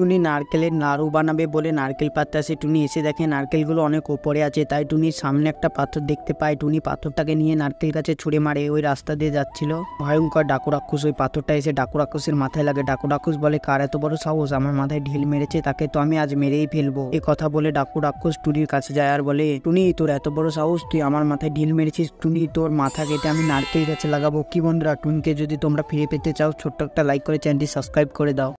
টুনি নারকেলের নাড়ু বানাবে বলে নারকেল পাত্রে আসে টুনি এসে দেখে নারকেলগুলো অনেক ওপরে আছে তাই টুনি সামনে একটা পাথর দেখতে পায় টুনি পাথরটাকে নিয়ে নারকেল গাছে ছুঁড়ে মারে ওই রাস্তা দিয়ে যাচ্ছিল ভয়ঙ্কর ডাকুরাক্ষুস ওই পাথরটা এসে ডাকুরাক্ষুসের মাথায় লাগে ডাকুরাক্ষুস বলে কার এত বড় সাহস আমার মাথায় ঢিল মেরেছে তাকে তো আমি আজ মেরেই ফেলবো এ কথা বলে ডাকুরাক্ষুস টুনির কাছে যায় আর বলে টুনি তোর এত বড় সাহস তুই আমার মাথায় ঢিল মেরেছিস টুনি তোর মাথা কেটে আমি নারকেল গাছে লাগাবো কি বন্ধুরা টুনিকে যদি তোমরা ফিরে পেতে চাও ছোট্ট একটা লাইক করে চ্যানেলটি সাবস্ক্রাইব করে দাও